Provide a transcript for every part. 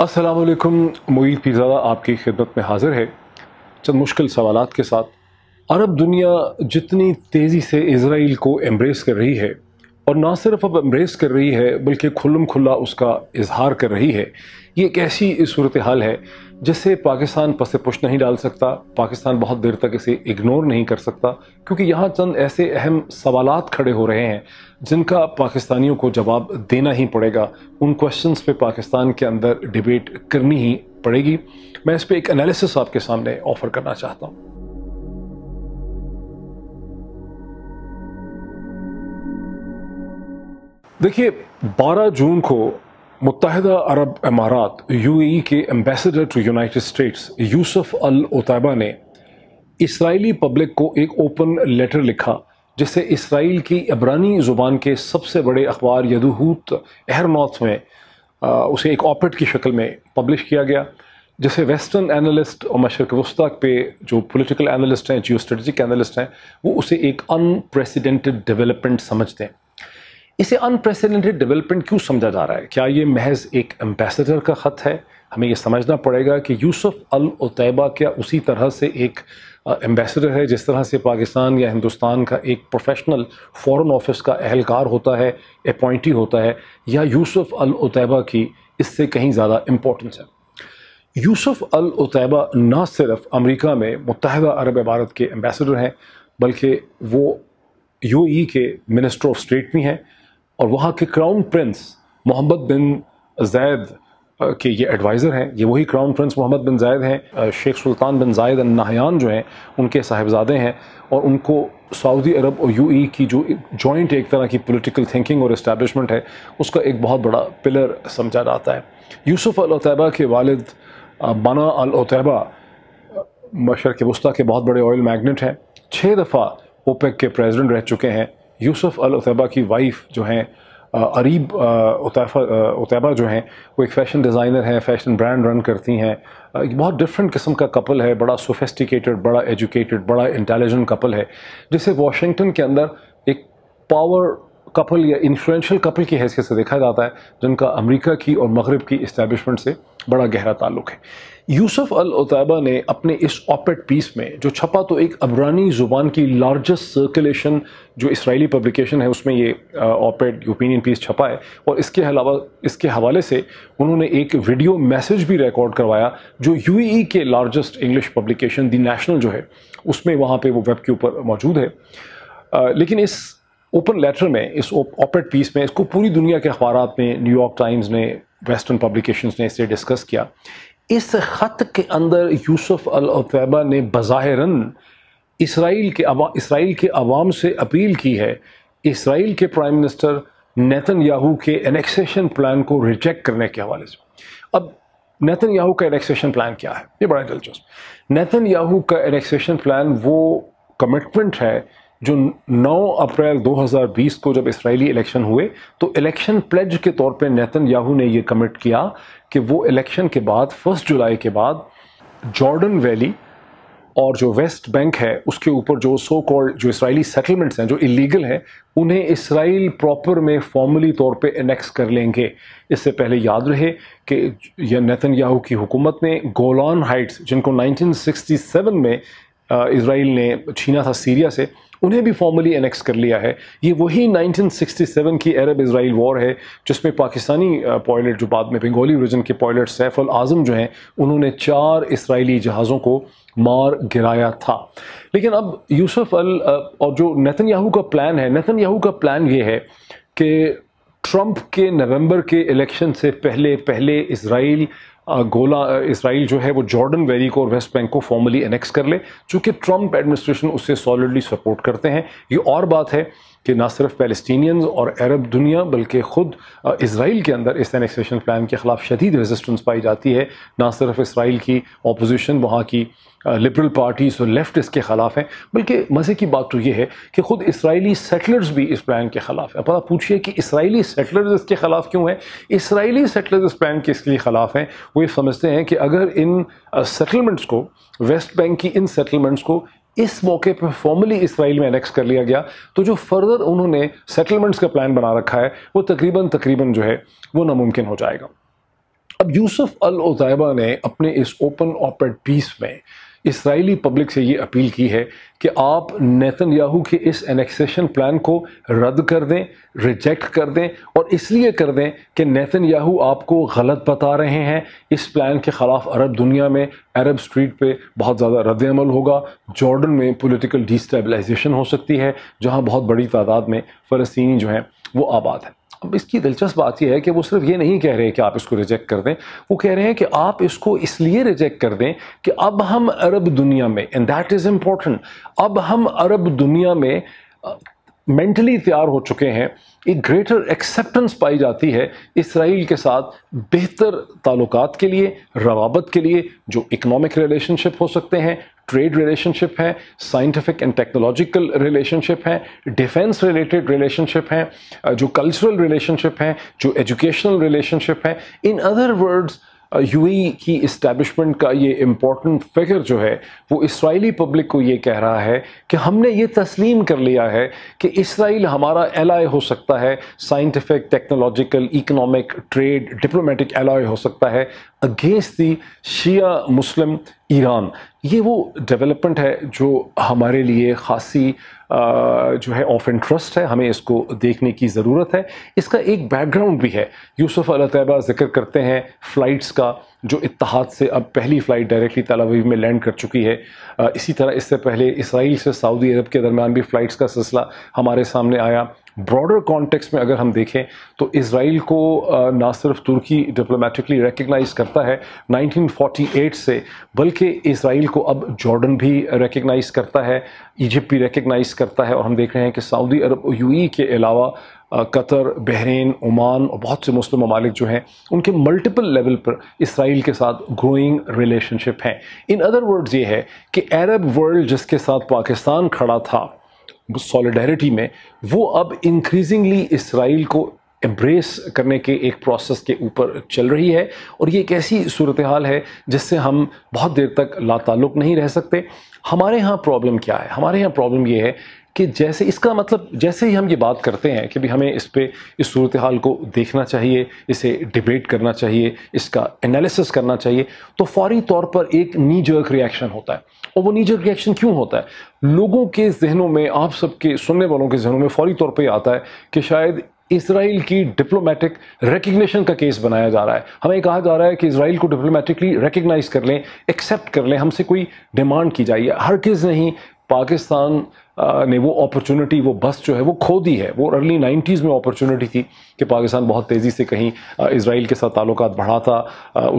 असलकम मोईद पीज़ादा आपकी खिदमत में हाज़िर है चंद मुश्किल सवाल के साथ अरब दुनिया जितनी तेज़ी से इसराइल को एम्ब्रेस कर रही है और ना सिर्फ अब एम्ब्रेस कर रही है बल्कि खुलम खुला उसका इजहार कर रही है ये एक ऐसी सूरत हाल है जिससे पाकिस्तान पसे पुश नहीं डाल सकता पाकिस्तान बहुत देर तक इसे इग्नोर नहीं कर सकता क्योंकि यहाँ चंद ऐसे अहम सवाल खड़े हो रहे हैं जिनका पाकिस्तानियों को जवाब देना ही पड़ेगा उन क्वेश्चन पर पाकिस्तान के अंदर डिबेट करनी ही पड़ेगी मैं इस पर एक एनालिसिस आपके सामने ऑफर करना चाहता हूँ देखिए 12 जून को मुतहदा अरब अमारात यूएई के ambassador to United States Yusuf Al Otaiba ने इसराइली पब्लिक को एक ओपन लेटर लिखा जिसे इसराइल की अबरानी ज़ुबान के सबसे बड़े अखबार यदूहूत मौत में आ, उसे एक ऑपरेट की शक्ल में पब्लिश किया गया जैसे वेस्टर्न एनालिस्ट और मशरक वस्ताक पे जो पॉलिटिकल एनालिस्ट हैं जियो स्ट्रेटिक एनालिस्ट हैं वो उसे एक अनप्रेसिडेंटेड डेवलपमेंट समझते हैं इसे अनप्रेसिडेंटेड डेवलपमेंट क्यों समझा जा रहा है क्या ये महज एक एम्बेसडर का ख़त है हमें यह समझना पड़ेगा कि यूसुफ अल अलतबा क्या उसी तरह से एक एम्बेसडर है जिस तरह से पाकिस्तान या हिंदुस्तान का एक प्रोफेशनल फॉरेन ऑफिस का अहलकार होता है अपॉइंटी होता है या यूसुफ अल अलतबा की इससे कहीं ज़्यादा इम्पोर्टेंस है यूसुफ अल अलतबा ना सिर्फ अमेरिका में मुतहद अरब इमारत के एम्बेसडर हैं बल्कि वो यू e के मिनिस्टर ऑफ स्टेट भी हैं और वहाँ के crown prince Mohammed bin Zayed के ये एडवाइज़र हैं ये वही crown prince Mohammed bin Zayed हैं शेख सुल्तान बिन जायद नाहयान जो हैं उनके साहिबजादे हैं और उनको सऊदी अरब और ई e की जो जॉइंट एक तरह की पॉलिटिकल थिंकिंग और इस्टेबलिशमेंट है उसका एक बहुत बड़ा पिलर समझा जाता है यूसुफ़ अलतैबा के वालद बना अलतैबा मशर के वस्ती के बहुत बड़े ऑयल मैगनेट हैं छः दफ़ा ओपेक के प्रेसिडेंट रह चुके हैं यूसुफ अल उतैबा की वाइफ जो हैं अरीब उतैफा उतैबा जो हैं वो एक फ़ैशन डिज़ाइनर हैं फ़ैशन ब्रांड रन करती हैं एक बहुत डिफरेंट किस्म का कपल है बड़ा सोफेस्टिकेटेड बड़ा एजुकेटेड बड़ा इंटेलिजेंट कपल है जिसे वाशिंगटन के अंदर एक पावर कपल या इन्फ्लुएंशियल कपल की हैसियत से देखा जाता है जिनका अमेरिका की और मगरब की इस्टेबलिशमेंट से बड़ा गहरा ताल्लुक है यूसुफ अल उतैबा ने अपने इस ऑपेट पीस में जो छपा तो एक अबरानी ज़ुबान की लार्जेस्ट सर्कुलेशन जो इसराइली पब्लिकेशन है उसमें ये ऑपेट ओपिनियन पीस छपा है और इसके अलावा इसके हवाले से उन्होंने एक वीडियो मैसेज भी रिकॉर्ड करवाया जो यू e e के largest English publication the National जो है उसमें वहाँ पर वो वेब के ऊपर मौजूद है आ, लेकिन इस ओपन लेटर में इस ऑपरेट पीस में इसको पूरी दुनिया के अखबार में न्यूयॉर्क टाइम्स ने वेस्टर्न पब्लिकेशंस ने इसे डिस्कस किया इस ख़त के अंदर यूसुफ अलतैबा ने बज़ाहरन इसराइल के इसराइल के अवाम से अपील की है इसराइल के प्राइम मिनिस्टर नैतन याहू के एनेक्सेशन प्लान को रिजेक्ट करने के हवाले से अब नैतन याहू का एनेक्सेशन प्लान क्या है ये बड़ा दिलचस्प नैतन याहू का एनेक्सेशन प्लान वो कमिटमेंट है जो 9 अप्रैल 2020 को जब इसराइली इलेक्शन हुए तो इलेक्शन प्लेज के तौर पे नेतन याहू ने ये कमिट किया कि वो इलेक्शन के बाद फर्स्ट जुलाई के बाद जॉर्डन वैली और जो वेस्ट बैंक है उसके ऊपर जो सो कॉल्ड जो इसराइली सेटलमेंट्स हैं जो इलीगल हैं उन्हें इसराइल प्रॉपर में फॉर्मली तौर पे एनेक्स कर लेंगे इससे पहले याद रहे कि यह नेतन याहू की हुकूमत ने गोलान हाइट्स जिनको 1967 में इसराइल ने छीना था सीरिया से उन्हें भी फॉर्मली एनेक्स कर लिया है ये वही 1967 की अरब इसराइल वॉर है जिसमें पाकिस्तानी पॉयलट जो बाद में बंगोली रिजन के सैफ सैफुल आज़म जो हैं उन्होंने चार इसराइली जहाज़ों को मार गिराया था लेकिन अब यूसुफ अल और जो नतन याहू का प्लान है नतन याहू का प्लान ये है कि ट्रंप के नवंबर के इलेक्शन से पहले पहले इसराइल गोला इसराइल जो है वो जॉर्डन वैली को और वेस्ट बैंक को फॉर्मली एनेक्स कर ले चूँकि ट्रंप एडमिनिस्ट्रेशन उससे सॉलिडली सपोर्ट करते हैं ये और बात है कि ना सिर्फ पैलेस्टीनियंस और अरब दुनिया बल्कि ख़ुद इसराइल के अंदर इस एनेक्सेशन प्लान के ख़िलाफ़ शदीद रेजिस्टेंस पाई जाती है ना सिर्फ इसराइल की अपोजिशन वहाँ की लिबरल पार्टीज़ और लेफ्ट इसके ख़िलाफ़ हैं बल्कि मज़े की बात तो यह है कि ख़ुद इसराइली सेटलर्स भी इस प्लान के ख़िलाफ़ हैं पता पूछिए कि इसराइली सेटलर्स इसके ख़िलाफ़ क्यों हैं इसराइली सेटलर्स इस प्लान के इसके लिए ख़िलाफ़ हैं वो ये समझते हैं कि अगर इन सेटलमेंट्स को वेस्ट बैंक की इन सेटलमेंट्स को इस मौके पर फॉर्मली इसराइल में एनेक्स कर लिया गया तो जो फर्दर उन्होंने सेटलमेंट्स का प्लान बना रखा है वो तकरीबन तकरीबन जो है वो नामुमकिन हो जाएगा अब यूसुफ अल उतैबा ने अपने इस ओपन ऑपरेट पीस में इसराइली पब्लिक से ये अपील की है कि आप नैतन याहू के इस एनेक्सेशन प्लान को रद्द कर दें रिजेक्ट कर दें और इसलिए कर दें कि नैतन याहू आपको गलत बता रहे हैं इस प्लान के ख़िलाफ़ अरब दुनिया में अरब स्ट्रीट पे बहुत ज़्यादा रद्दमल होगा जॉर्डन में पॉलिटिकल डिस्टेबलाइजेशन हो सकती है जहाँ बहुत बड़ी तादाद में फ़लस्तनी जो है वो आबाद हैं अब इसकी दिलचस्प बात यह है कि वो सिर्फ ये नहीं कह रहे कि आप इसको रिजेक्ट कर दें वो कह रहे हैं कि आप इसको इसलिए रिजेक्ट कर दें कि अब हम अरब दुनिया में एंड दैट इज़ इम्पॉर्टेंट अब हम अरब दुनिया में मेंटली तैयार हो चुके हैं एक ग्रेटर एक्सेप्टेंस पाई जाती है इसराइल के साथ बेहतर ताल्लुकात के लिए रवाबत के लिए जो इकनॉमिक रिलेशनशिप हो सकते हैं ट्रेड रिलेशनशिप है साइंटिफिक एंड टेक्नोलॉजिकल रिलेशनशिप है डिफेंस रिलेटेड रिलेशनशिप है जो कल्चरल रिलेशनशिप है जो एजुकेशनल रिलेशनशिप है इन अदर वर्ड्स यू की इस्टेब्लिशमेंट का ये इम्पोर्टेंट फिगर जो है वो इसराइली पब्लिक को ये कह रहा है कि हमने ये तस्लीम कर लिया है कि इसराइल हमारा एलाय हो सकता है scientific technological economic trade diplomatic ally हो सकता है against the Shia Muslim Iran ये वो डेवलपमेंट है जो हमारे लिए खासी जो है ऑफ इंटरेस्ट है हमें इसको देखने की ज़रूरत है इसका एक बैकग्राउंड भी है यूसुफ अल तैयबा जिक्र करते हैं फ़्लाइट्स का जो इतिहाद से अब पहली फ़्लाइट डायरेक्टली तलावीव में लैंड कर चुकी है इसी तरह इससे पहले इसराइल से सऊदी अरब के दरमियान भी फ़्लाइट्स का सिलसिला हमारे सामने आया ब्रॉडर कॉन्टेक्स्ट में अगर हम देखें तो इसराइल को ना सिर्फ तुर्की डिप्लोमेटिकली रिकग्नाइज करता है 1948 से बल्कि इसराइल को अब जॉर्डन भी रिकग्नाइज करता है इजिप्ट भी रिकग्नाइज करता है और हम देख रहे हैं कि सऊदी अरब यूई के अलावा कतर बहरीन ओमान और बहुत से मुस्लिम ममालिक जो हैं उनके मल्टीपल लेवल पर इसराइल के साथ ग्रोइंग रिलेशनशिप हैं इन अदर वर्ड्स ये है कि अरब वर्ल्ड जिसके साथ पाकिस्तान खड़ा था सॉलिडेरिटी में वो अब इंक्रीजिंगली इसराइल को एम्ब्रेस करने के एक प्रोसेस के ऊपर चल रही है और ये एक ऐसी सूरत हाल है जिससे हम बहुत देर तक लाताल्लुक नहीं रह सकते हमारे यहाँ प्रॉब्लम क्या है हमारे यहाँ प्रॉब्लम ये है कि जैसे इसका मतलब जैसे ही हम ये बात करते हैं कि भी हमें इस पर इस सूरत हाल को देखना चाहिए इसे डिबेट करना चाहिए इसका एनालिसिस करना चाहिए तो फौरी तौर पर एक नीजर्क रिएक्शन होता है और वो नीजर्क रिएक्शन क्यों होता है लोगों के जहनों में आप सबके सुनने वालों के जहनों में फौरी तौर पर आता है कि शायद इसराइल की डिप्लोमेटिक रिकग्निशन का केस बनाया जा रहा है हमें कहा जा रहा है कि इसराइल को डिप्लोमेटिकली रिकग्नाइज कर लें एक्सेप्ट कर लें हमसे कोई डिमांड की जाइए हर किस नहीं पाकिस्तान ने वो अपॉर्चुनिटी वो बस जो है वो खो दी है वो अर्ली नाइन्टीज़ में अपॉर्चुनिटी थी कि पाकिस्तान बहुत तेज़ी से कहीं इसराइल के साथ ताल्लुक बढ़ाता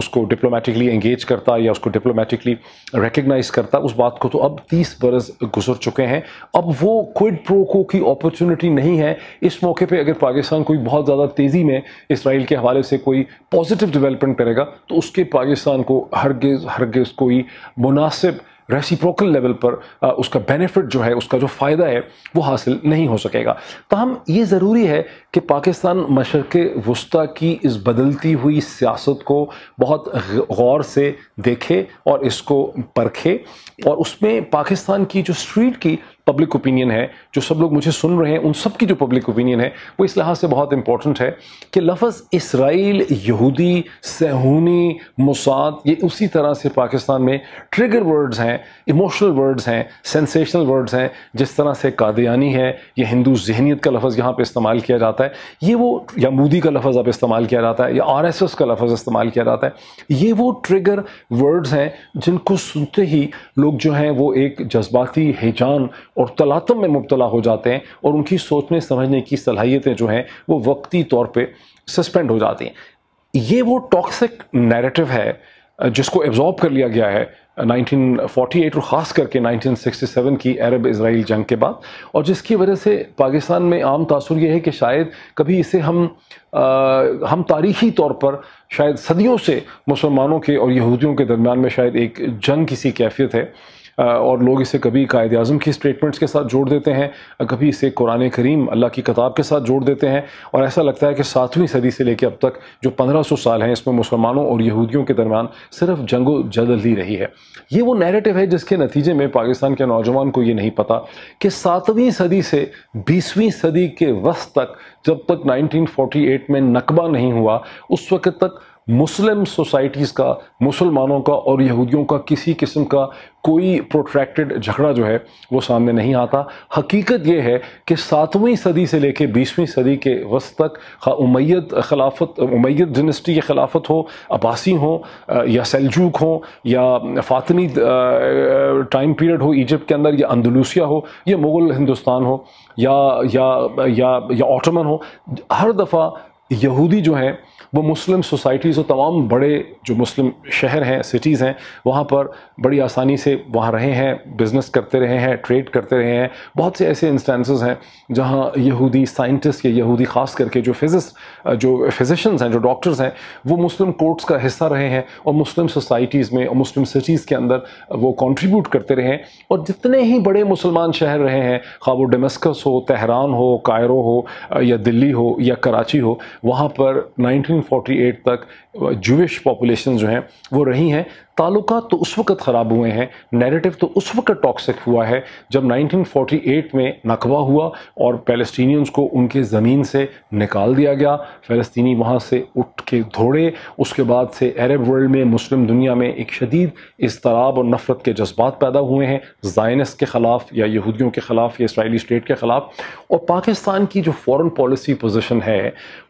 उसको डिप्लोमेटिकली एंगेज करता या उसको डिप्लोमेटिकली रिकगनाइज करता उस बात को तो अब तीस बरस गुजर चुके हैं अब वो क्विड प्रोको की अपॉर्चुनिटी नहीं है इस मौके पर अगर पाकिस्तान कोई बहुत ज़्यादा तेज़ी में इसराइल के हवाले से कोई पॉजिटिव डिवेलपमेंट करेगा तो उसके पाकिस्तान को हरगज़ हरगज़ कोई मुनासिब रेसिप्रोकल लेवल पर उसका बेनिफिट जो है उसका जो फ़ायदा है वो हासिल नहीं हो सकेगा तहम तो ये ज़रूरी है कि पाकिस्तान मशरक़ वस्ती की इस बदलती हुई सियासत को बहुत गौर से देखे और इसको परखे और उसमें पाकिस्तान की जो स्ट्रीट की पब्लिक ओपिनियन है जो सब लोग मुझे सुन रहे हैं उन सब की जो पब्लिक ओपिनियन है वो इस लिहाज से बहुत इंपॉर्टेंट है कि लफ्ज़ इसराइल यहूदी सहूनी मुसाद ये उसी तरह से पाकिस्तान में ट्रिगर वर्ड्स हैं इमोशनल वर्ड्स हैं सेंसेशनल वर्ड्स हैं जिस तरह से कादयानी है या हिंदू जहनीत का लफ्ज़ यहाँ पर इस्तेमाल किया जाता है ये वो या मोदी का लफ्ज़ अब इस्तेमाल किया जाता है या आर एस एस का लफ्ज़ इस्तेमाल किया जाता है ये वो ट्रिगर वर्ड्स हैं जिनको सुनते ही लोग जो हैं वो एक जज्बाती हिजान और तलातम में मुबतला हो जाते हैं और उनकी सोचने समझने की सलाहियतें जो हैं वो वक्ती तौर पर सस्पेंड हो जाती हैं ये वो टॉक्सिक नैरेटिव है जिसको एब्जॉर्ब कर लिया गया है 1948 और ख़ास करके 1967 की अरब इसराइल जंग के बाद और जिसकी वजह से पाकिस्तान में आम तासर यह है कि शायद कभी इसे हम आ, हम तारीखी तौर पर शायद सदियों से मुसलमानों के और यहूदियों के दरमियान में शायद एक जंग किसी कैफियत है और लोग इसे कभी कायद अजम की स्टेटमेंट्स के साथ जोड़ देते हैं कभी इसे कुरान करीम अल्लाह की किताब के साथ जोड़ देते हैं और ऐसा लगता है कि सातवीं सदी से लेकर अब तक जो पंद्रह सौ साल हैं इसमें मुसलमानों और यहूदियों के दरमियान सिर्फ जंगो जदल ही रही है ये वो नेरेटिव है जिसके नतीजे में पाकिस्तान के नौजवान को ये नहीं पता कि सातवीं सदी से बीसवीं सदी के वस्त तक जब तक नाइनटीन एट में नकबा नहीं हुआ उस वक्त तक मुस्लिम सोसाइटीज़ का मुसलमानों का और यहूदियों का किसी किस्म का कोई प्रोट्रैक्टेड झगड़ा जो है वो सामने नहीं आता हकीकत यह है कि सातवीं सदी से लेकर बीसवीं सदी के वस्त तक उमैद खिलाफत उमैद डिनेस्टी की खिलाफत हो अबासी हो या सेलजूक हो या फातमी टाइम पीरियड हो इजिप्ट के अंदर या अंदलूसिया हो या मुग़ल हिंदुस्तान हो या या या या ऑटोमन हो हर दफ़ा यहूदी जो हैं वो मुस्लिम सोसाइटीज़ और तमाम बड़े जो मुस्लिम शहर हैं सिटीज़ हैं वहाँ पर बड़ी आसानी से वहाँ रहे हैं बिज़नेस करते रहे हैं ट्रेड करते रहे हैं बहुत से ऐसे इंस्टेंसेस हैं जहाँ यहूदी साइंटिस्ट या यहूदी ख़ास करके जो फिजिस जो फिजिशंस हैं जो डॉक्टर्स हैं वो मुस्लिम कोर्ट्स का हिस्सा रहे हैं और मुस्लिम सोसाइटीज़ में और मुस्लिम सिटीज़ के अंदर वो कॉन्ट्रीब्यूट करते रहे हैं और जितने ही बड़े मुसलमान शहर रहे हैं खा वो डमस्कस हो तहरान हो कायरो हो या दिल्ली हो या कराची हो वहाँ पर नाइनटीन 1948 तक जूश uh, पॉपुलेशन जो हैं वो रही हैं ताल्लुक तो उस वक्त ख़राब हुए हैं नैरेटिव तो उस वक्त टॉक्सिक हुआ है जब 1948 में नकबा हुआ और पैलेस्टीनियंस को उनके ज़मीन से निकाल दिया गया फ़लस्तनी वहाँ से उठ के दौड़े उसके बाद से अरब वर्ल्ड में मुस्लिम दुनिया में एक शदीद इसतराब और नफ़रत के जज्बात पैदा हुए हैं जायनस के ख़िलाफ़ या यहूदियों के ख़िलाफ़ या इसराइली स्टेट के ख़िलाफ़ और पाकिस्तान की जो फ़ॉरन पॉलिसी पोजिशन है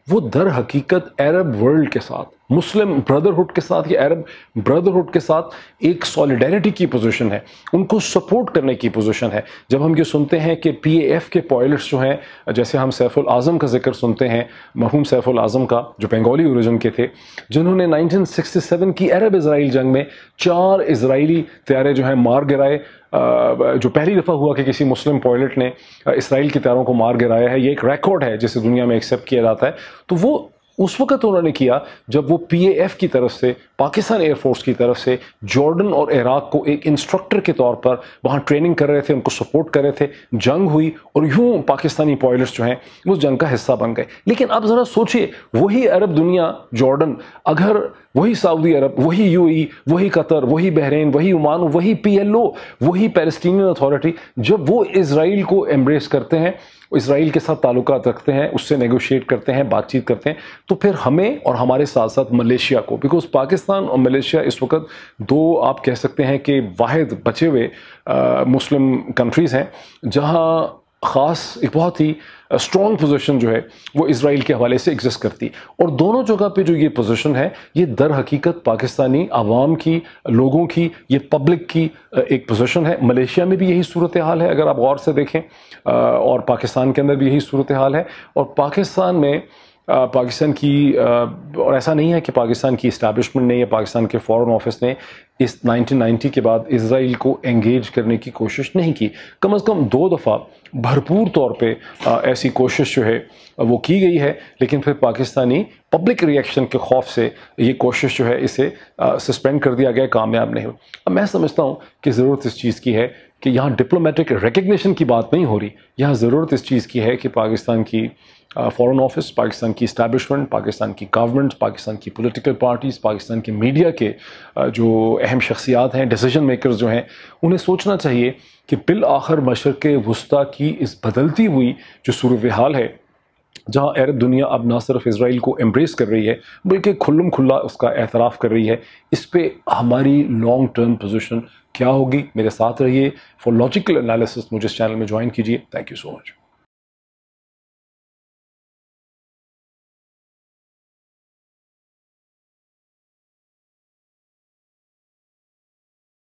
वो दर हकीकत अरब वर्ल्ड के साथ मुस्लिम ब्रदरहुड के साथ या अरब ब्रदरहुड के साथ एक सॉलिडेरिटी की पोजीशन है उनको सपोर्ट करने की पोजीशन है जब हम ये सुनते हैं कि पीएएफ के पॉयलट्स जो हैं जैसे हम सैफुल आज़म का जिक्र सुनते हैं मरहूम सैफुल आज़म का जो बंगाली ओरिजिन के थे जिन्होंने 1967 की अरब इसराइल जंग में चार इसराइली तैयारे जो हैं मार गिराए जो पहली दफ़ा हुआ कि किसी मुस्लिम पॉयलट ने इसराइल के तैयारों को मार गिराया है ये एक रिकॉर्ड है जिसे दुनिया में एक्सेप्ट किया जाता है तो वो उस वक्त उन्होंने किया जब वो पीएएफ की तरफ से पाकिस्तान एयरफोर्स की तरफ से जॉर्डन और इराक को एक इंस्ट्रक्टर के तौर पर वहाँ ट्रेनिंग कर रहे थे उनको सपोर्ट कर रहे थे जंग हुई और यूँ पाकिस्तानी पॉइलट्स जो हैं उस जंग का हिस्सा बन गए लेकिन अब ज़रा सोचिए वही अरब दुनिया जॉर्डन अगर वही सऊदी अरब वही यूएई वही कतर वही बहरीन वही ओमान वही पीएलओ वही पैलस्टीनियन अथॉरिटी जब वो इसराइल को एम्ब्रेस करते हैं इसराइल के साथ ताल्लुक रखते हैं उससे नेगोशिएट करते हैं बातचीत करते हैं तो फिर हमें और हमारे साथ साथ मलेशिया को बिकॉज पाकिस्तान और मलेशिया इस वक्त दो आप कह सकते हैं कि वाद बचे हुए मुस्लिम कंट्रीज़ हैं जहाँ ख़ास एक बहुत ही स्ट्रॉन्ग पोजीशन जो है वो इसराइल के हवाले से एग्जिस्ट करती और दोनों जगह पे जो ये पोजीशन है ये दर हकीकत पाकिस्तानी आवाम की लोगों की ये पब्लिक की एक पोजीशन है मलेशिया में भी यही सूरत हाल है अगर आप गौर से देखें और पाकिस्तान के अंदर भी यही सूरत हाल है और पाकिस्तान में पाकिस्तान की और ऐसा नहीं है कि पाकिस्तान की इस्टबलिशमेंट ने या पाकिस्तान के फॉरेन ऑफिस ने इस 1990 के बाद इसराइल को एंगेज करने की कोशिश नहीं की कम अज़ कम दो दफ़ा भरपूर तौर पे ऐसी कोशिश जो है वो की गई है लेकिन फिर पाकिस्तानी पब्लिक रिएक्शन के खौफ से ये कोशिश जो है इसे सस्पेंड कर दिया गया कामयाब नहीं हो अब मैं समझता हूँ कि ज़रूरत इस चीज़ की है कि यहाँ डिप्लोमेटिक रिकग्निशन की बात नहीं हो रही यहाँ ज़रूरत इस चीज़ की है कि पाकिस्तान की फॉरेन uh, ऑफिस पाकिस्तान की इस्टेबलिशमेंट पाकिस्तान की गवर्नमेंट पाकिस्तान की पॉलिटिकल पार्टीज़ पाकिस्तान की मीडिया के uh, जो अहम शख्सियात हैं डिसीजन मेकर्स जो हैं उन्हें सोचना चाहिए कि बिल आखिर मशरक़ वस्ती की इस बदलती हुई जो सूरत हाल है जहाँ अरब दुनिया अब ना सिर्फ इसराइल को एम्ब्रेस कर रही है बल्कि खुल्लम खुल्ला उसका एतराफ़ कर रही है इस पर हमारी लॉन्ग टर्म पोजिशन क्या होगी मेरे साथ रहिए फॉर लॉजिकल एनालिसिस मुझे इस चैनल में ज्वाइन कीजिए थैंक यू सो मच